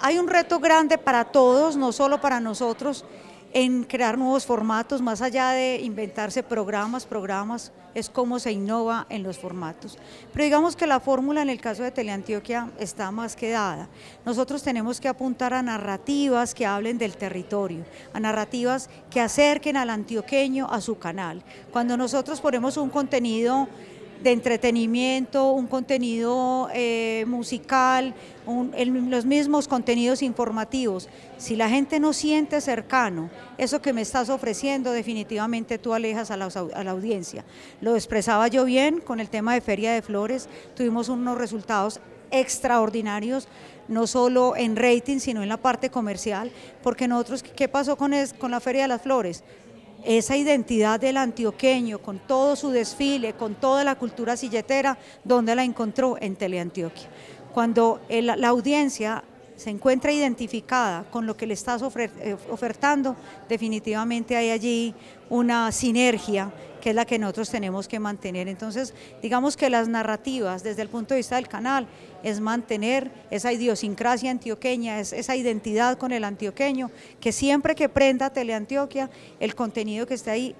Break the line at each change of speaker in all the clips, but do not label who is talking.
Hay un reto grande para todos, no solo para nosotros, en crear nuevos formatos, más allá de inventarse programas, programas, es cómo se innova en los formatos. Pero digamos que la fórmula en el caso de Teleantioquia está más que dada. Nosotros tenemos que apuntar a narrativas que hablen del territorio, a narrativas que acerquen al antioqueño a su canal. Cuando nosotros ponemos un contenido de entretenimiento, un contenido eh, musical, los mismos contenidos informativos. Si la gente no siente cercano eso que me estás ofreciendo, definitivamente tú alejas a la, audiencia. Lo expresaba yo bien con el tema de Feria de Flores, tuvimos unos resultados extraordinarios, no solo en rating, sino en la parte comercial, porque nosotros, ¿qué pasó con, con la Feria de las Flores? esa identidad del antioqueño con todo su desfile, con toda la cultura silletera, donde la encontró en Teleantioquia. Cuando la audiencia se encuentra identificada con lo que le estás eh, ofertando, definitivamente hay allí una sinergia que es la que nosotros tenemos que mantener. Entonces, digamos que las narrativas desde el punto de vista del canal es mantener esa idiosincrasia antioqueña, esa identidad con el antioqueño, que siempre que prenda Teleantioquia, el contenido que está ahí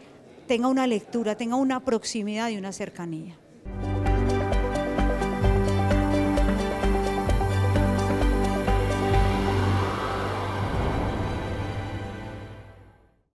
tenga una lectura, tenga una proximidad y una cercanía.